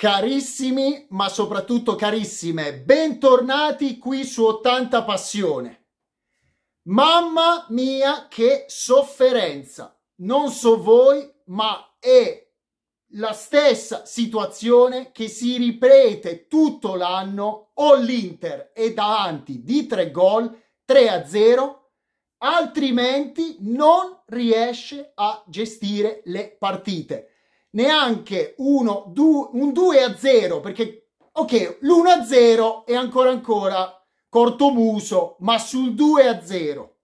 Carissimi, ma soprattutto carissime, bentornati qui su 80 Passione. Mamma mia, che sofferenza! Non so voi, ma è la stessa situazione che si ripete tutto l'anno o l'Inter è davanti di 3 gol, 3 a 0, altrimenti non riesce a gestire le partite neanche uno, du, un 2 a 0, perché ok, l'1 a 0 è ancora ancora cortomuso, ma sul 2 a 0.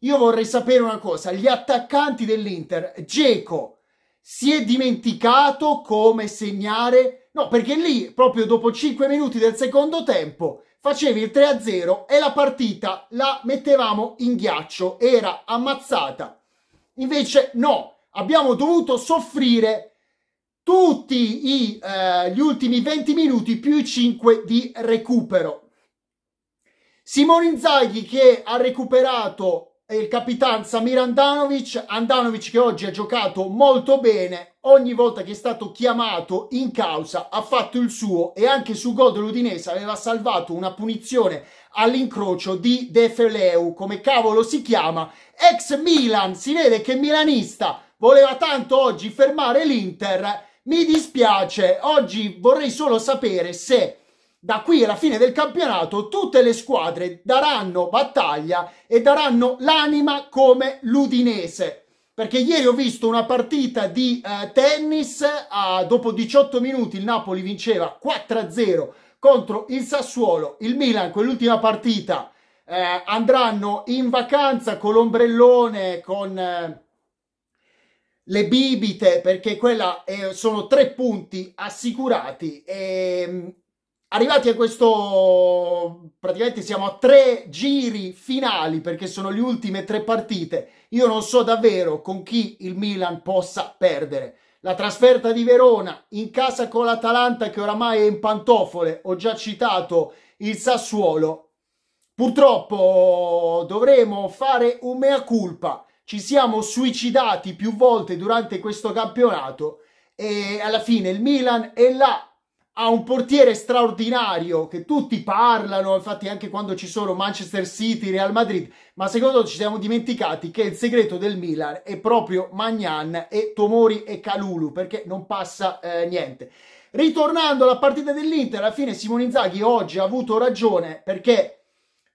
Io vorrei sapere una cosa, gli attaccanti dell'Inter, Geco si è dimenticato come segnare? No, perché lì proprio dopo 5 minuti del secondo tempo facevi il 3 a 0 e la partita la mettevamo in ghiaccio, era ammazzata. Invece no, abbiamo dovuto soffrire tutti i, eh, gli ultimi 20 minuti più i 5 di recupero. Simone Inzaghi che ha recuperato eh, il capitano Samir Andanovic, Andanovic che oggi ha giocato molto bene, ogni volta che è stato chiamato in causa ha fatto il suo e anche su gol dell'Udinese aveva salvato una punizione all'incrocio di Defeleu, come cavolo si chiama, ex Milan, si vede che milanista, voleva tanto oggi fermare l'Inter mi dispiace, oggi vorrei solo sapere se da qui alla fine del campionato tutte le squadre daranno battaglia e daranno l'anima come l'Udinese. Perché ieri ho visto una partita di eh, tennis, eh, dopo 18 minuti il Napoli vinceva 4-0 contro il Sassuolo, il Milan quell'ultima partita eh, andranno in vacanza con l'ombrellone, con eh, le bibite perché quella eh, sono tre punti assicurati e ehm, arrivati a questo praticamente siamo a tre giri finali perché sono le ultime tre partite io non so davvero con chi il Milan possa perdere la trasferta di Verona in casa con l'Atalanta che oramai è in pantofole ho già citato il Sassuolo purtroppo dovremo fare un mea culpa ci siamo suicidati più volte durante questo campionato e alla fine il Milan è là ha un portiere straordinario che tutti parlano, infatti anche quando ci sono Manchester City, Real Madrid, ma secondo me ci siamo dimenticati che il segreto del Milan è proprio Magnan e Tomori e Calulu perché non passa eh, niente. Ritornando alla partita dell'Inter, alla fine Simone Inzaghi oggi ha avuto ragione perché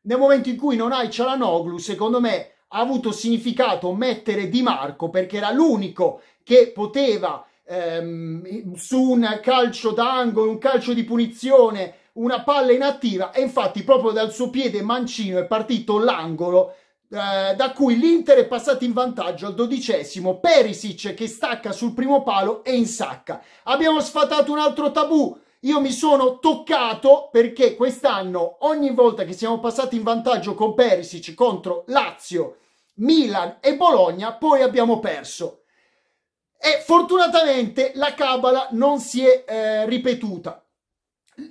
nel momento in cui non hai Cialanoglu, secondo me ha avuto significato mettere Di Marco perché era l'unico che poteva ehm, su un calcio d'angolo, un calcio di punizione, una palla inattiva e infatti proprio dal suo piede mancino è partito l'angolo eh, da cui l'Inter è passato in vantaggio al dodicesimo, Perisic che stacca sul primo palo e insacca. Abbiamo sfatato un altro tabù, io mi sono toccato perché quest'anno ogni volta che siamo passati in vantaggio con Perisic contro Lazio Milan e Bologna, poi abbiamo perso. E fortunatamente la cabala non si è eh, ripetuta.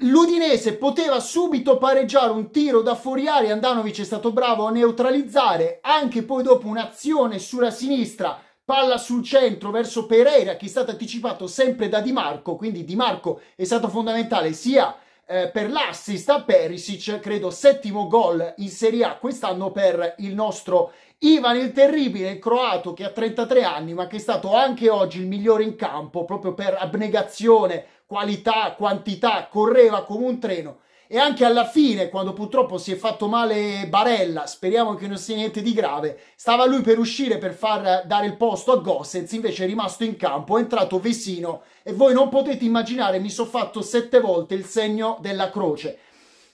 L'Udinese poteva subito pareggiare un tiro da fuori aria, Andanovic è stato bravo a neutralizzare, anche poi dopo un'azione sulla sinistra, palla sul centro verso Pereira che è stato anticipato sempre da Di Marco, quindi Di Marco è stato fondamentale sia eh, per l'assist a Perisic, credo settimo gol in Serie A quest'anno per il nostro Ivan il Terribile, il croato che ha 33 anni ma che è stato anche oggi il migliore in campo proprio per abnegazione, qualità, quantità, correva come un treno e anche alla fine, quando purtroppo si è fatto male Barella, speriamo che non sia niente di grave, stava lui per uscire per far dare il posto a Gossens, invece è rimasto in campo, è entrato Vesino e voi non potete immaginare, mi sono fatto sette volte il segno della croce.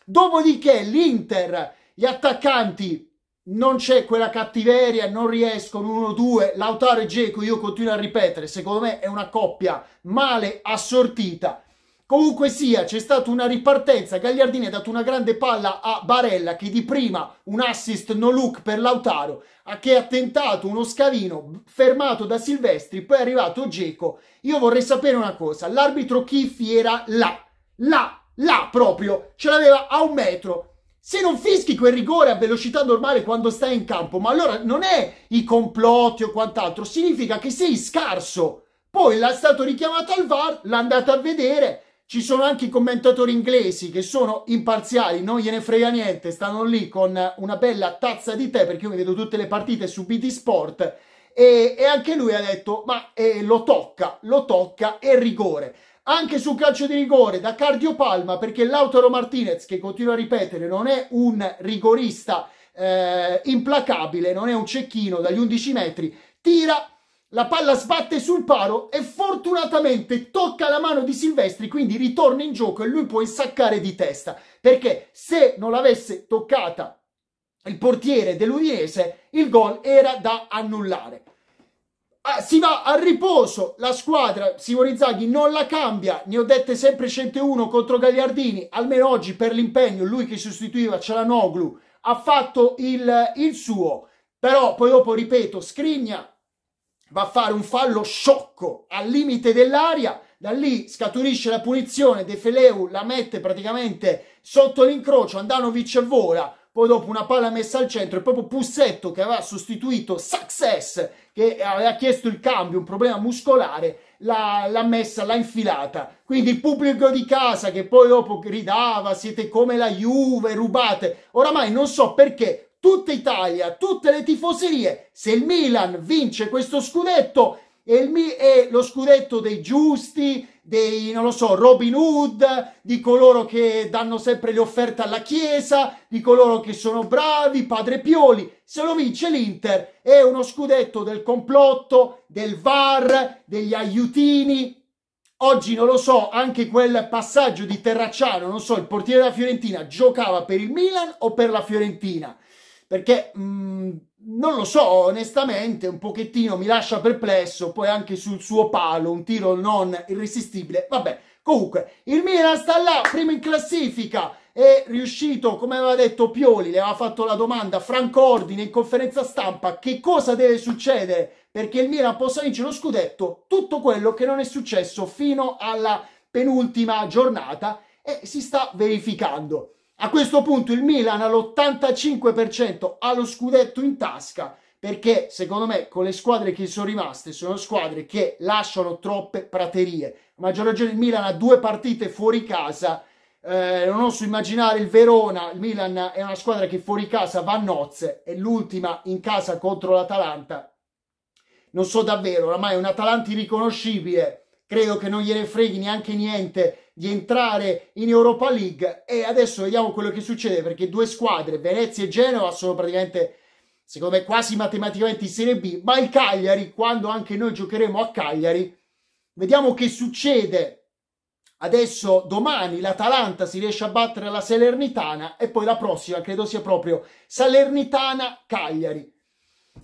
Dopodiché l'Inter, gli attaccanti, non c'è quella cattiveria, non riescono 1-2, Lautaro e Geco, io continuo a ripetere, secondo me è una coppia male assortita Comunque sia, c'è stata una ripartenza. Gagliardini ha dato una grande palla a Barella che di prima un assist no look per Lautaro, che ha tentato uno scavino fermato da Silvestri, poi è arrivato Geco. Io vorrei sapere una cosa, l'arbitro Chiffi era là, là, là proprio, ce l'aveva a un metro. Se non fischi quel rigore a velocità normale quando stai in campo, ma allora non è i complotti o quant'altro, significa che sei scarso. Poi l'ha stato richiamato al VAR, l'ha andato a vedere, ci sono anche i commentatori inglesi che sono imparziali, non gliene frega niente, stanno lì con una bella tazza di tè perché io mi vedo tutte le partite su BT Sport e, e anche lui ha detto ma eh, lo tocca, lo tocca e rigore. Anche sul calcio di rigore da cardiopalma perché Lautaro Martinez che continua a ripetere non è un rigorista eh, implacabile, non è un cecchino dagli 11 metri, tira la palla sbatte sul paro e fortunatamente tocca la mano di Silvestri, quindi ritorna in gioco e lui può insaccare di testa, perché se non l'avesse toccata il portiere dell'Udinese, il gol era da annullare. Ah, si va al riposo, la squadra Simone Zaghi non la cambia, ne ho dette sempre 101 contro Gagliardini, almeno oggi per l'impegno, lui che sostituiva Cialanoglu ha fatto il, il suo, però poi dopo ripeto, Scrigna va a fare un fallo sciocco al limite dell'aria, da lì scaturisce la punizione, De Feleu la mette praticamente sotto l'incrocio, Andanovic vola, poi dopo una palla messa al centro e proprio Pussetto che aveva sostituito Success che aveva chiesto il cambio, un problema muscolare, l'ha, messa, l'ha infilata. Quindi il pubblico di casa che poi dopo gridava siete come la Juve, rubate, oramai non so perché tutta Italia, tutte le tifoserie, se il Milan vince questo scudetto è, lo scudetto dei giusti, dei, non lo so, Robin Hood, di coloro che danno sempre le offerte alla Chiesa, di coloro che sono bravi, Padre Pioli. Se lo vince l'Inter è uno scudetto del complotto, del VAR, degli aiutini. Oggi non lo so, anche quel passaggio di Terracciano, non so, il portiere della Fiorentina giocava per il Milan o per la Fiorentina? perché mh, mm, non lo so, onestamente, un pochettino mi lascia perplesso. Poi anche sul suo palo, un tiro non irresistibile. Vabbè, comunque, il Milan sta là, primo in classifica. È riuscito, come aveva detto Pioli, le aveva fatto la domanda Franco Ordine in conferenza stampa: che cosa deve succedere perché il Milan possa vincere lo scudetto? Tutto quello che non è successo fino alla penultima giornata e si sta verificando. A questo punto il Milan ha l'85% allo scudetto in tasca perché secondo me con le squadre che sono rimaste sono squadre che lasciano troppe praterie. A maggior ragione il Milan ha due partite fuori casa. Eh, non oso immaginare il Verona, il Milan è una squadra che fuori casa va a nozze e l'ultima in casa contro l'Atalanta. Non so davvero, oramai è un Atalanta irriconoscibile credo che non gliene freghi neanche niente di entrare in Europa League e adesso vediamo quello che succede perché due squadre, Venezia e Genova, sono praticamente secondo me quasi matematicamente in Serie B, ma il Cagliari, quando anche noi giocheremo a Cagliari, vediamo che succede adesso domani l'Atalanta si riesce a battere la Salernitana e poi la prossima credo sia proprio Salernitana-Cagliari.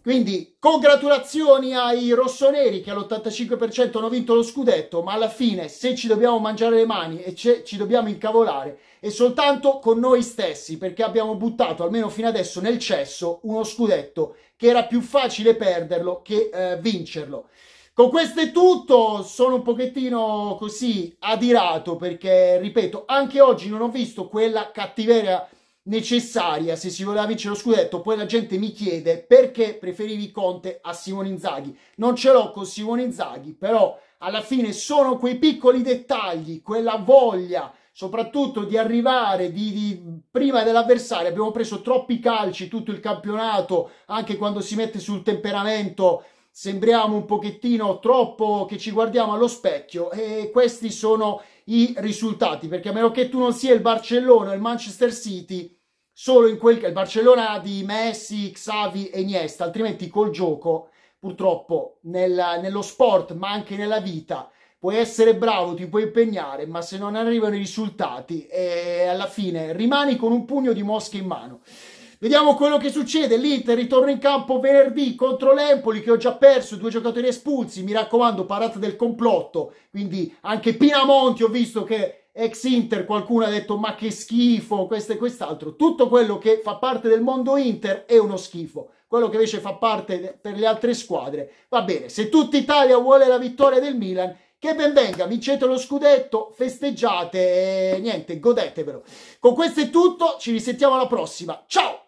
Quindi congratulazioni ai rossoneri che all'85% hanno vinto lo scudetto, ma alla fine se ci dobbiamo mangiare le mani e ci dobbiamo incavolare è soltanto con noi stessi perché abbiamo buttato almeno fino adesso nel cesso uno scudetto che era più facile perderlo che eh, vincerlo. Con questo è tutto, sono un pochettino così adirato perché, ripeto, anche oggi non ho visto quella cattiveria necessaria se si voleva vincere lo scudetto. Poi la gente mi chiede perché preferivi Conte a Simone Inzaghi. Non ce l'ho con Simone Inzaghi, però alla fine sono quei piccoli dettagli, quella voglia soprattutto di arrivare di, di, prima dell'avversario. Abbiamo preso troppi calci tutto il campionato, anche quando si mette sul temperamento. Sembriamo un pochettino troppo che ci guardiamo allo specchio e questi sono i risultati perché a meno che tu non sia il Barcellona o il Manchester City solo in quel il Barcellona di Messi, Xavi e Iniesta, altrimenti col gioco purtroppo nel, nello sport ma anche nella vita puoi essere bravo, ti puoi impegnare, ma se non arrivano i risultati eh, alla fine rimani con un pugno di mosche in mano. Vediamo quello che succede. L'Inter ritorna in campo venerdì contro l'Empoli che ho già perso, due giocatori espulsi. Mi raccomando, parata del complotto. Quindi anche Pinamonti ho visto che ex Inter qualcuno ha detto ma che schifo, questo e quest'altro. Tutto quello che fa parte del mondo Inter è uno schifo. Quello che invece fa parte per le altre squadre, va bene. Se tutta Italia vuole la vittoria del Milan, che ben venga, vincete lo scudetto, festeggiate e niente, godetevelo. Con questo è tutto, ci risentiamo alla prossima. Ciao!